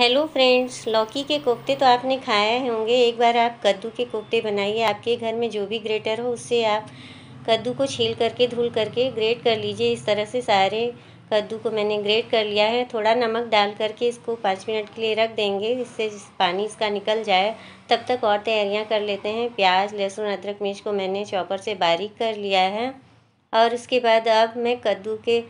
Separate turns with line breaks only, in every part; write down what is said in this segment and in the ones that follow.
hello friends लौकी के कोफ्ते तो आपने खाए होंगे एक बार आप कद्दू के कोफ्ते बनाइए आपके घर में जो भी ग्रेटर हो उससे आप कद्दू को छील करके धुल करके ग्रेट कर लीजिए इस तरह से सारे कद्दू को मैंने ग्रेट कर लिया है थोड़ा नमक डाल करके इसको पाँच मिनट के लिए रख देंगे इससे पानी इसका निकल जाए तब तक और तैयारियाँ कर लेते हैं प्याज लहसुन अदरक मिर्च को मैंने चॉपर से बारीक कर लिया है और उसके बाद अब मैं कद्दू के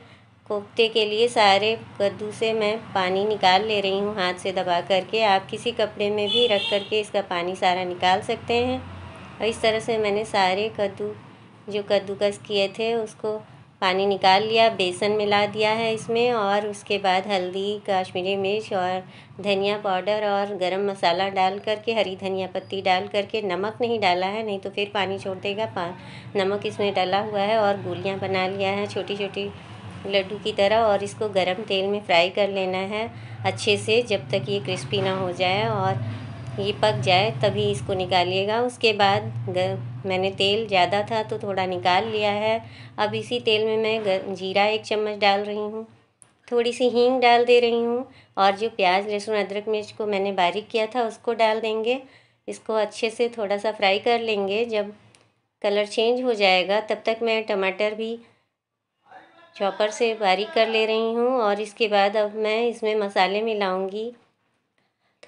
कोफ़्ते के लिए सारे कद्दू से मैं पानी निकाल ले रही हूँ हाथ से दबा करके आप किसी कपड़े में भी रख करके इसका पानी सारा निकाल सकते हैं और इस तरह से मैंने सारे कद्दू जो कद्दूकस किए थे उसको पानी निकाल लिया बेसन मिला दिया है इसमें और उसके बाद हल्दी काश्मीरी मिर्च और धनिया पाउडर और गरम मसाला डाल करके हरी धनिया पत्ती डाल करके नमक नहीं डाला है नहीं तो फिर पानी छोड़ देगा पा नमक इसमें डाला हुआ है और गोलियां बना लिया है छोटी छोटी लड्डू की तरह और इसको गरम तेल में फ्राई कर लेना है अच्छे से जब तक ये क्रिस्पी ना हो जाए और ये पक जाए तभी इसको निकालिएगा उसके बाद गर... मैंने तेल ज़्यादा था तो थोड़ा निकाल लिया है अब इसी तेल में मैं गर... जीरा एक चम्मच डाल रही हूँ थोड़ी सी हींग डाल दे रही हूँ और जो प्याज लहसुन अदरक मिर्च को मैंने बारीक किया था उसको डाल देंगे इसको अच्छे से थोड़ा सा फ्राई कर लेंगे जब कलर चेंज हो जाएगा तब तक मैं टमाटर भी चॉपर से बारीक कर ले रही हूँ और इसके बाद अब मैं इसमें मसाले मिलाऊँगी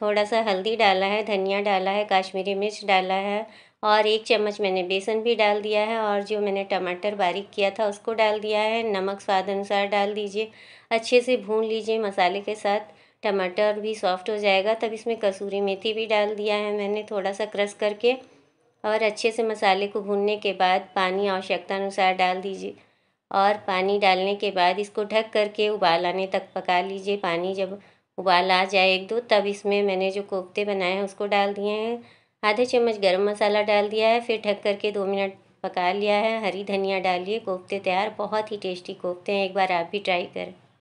थोड़ा सा हल्दी डाला है धनिया डाला है काश्मीरी मिर्च डाला है और एक चम्मच मैंने बेसन भी डाल दिया है और जो मैंने टमाटर बारीक किया था उसको डाल दिया है नमक स्वाद अनुसार डाल दीजिए अच्छे से भून लीजिए मसाले के साथ टमाटर भी सॉफ्ट हो जाएगा तब इसमें कसूरी मेथी भी डाल दिया है मैंने थोड़ा सा क्रश करके और अच्छे से मसाले को भूनने के बाद पानी आवश्यकता अनुसार डाल दीजिए और पानी डालने के बाद इसको ढक करके उबाल आने तक पका लीजिए पानी जब उबाल आ जाए एक दो तब इसमें मैंने जो कोफ्ते बनाए हैं उसको डाल दिए हैं आधे चम्मच गर्म मसाला डाल दिया है फिर ढक करके दो मिनट पका लिया है हरी धनिया डालिए कोफ्ते तैयार बहुत ही टेस्टी कोफ्ते हैं एक बार आप भी ट्राई करें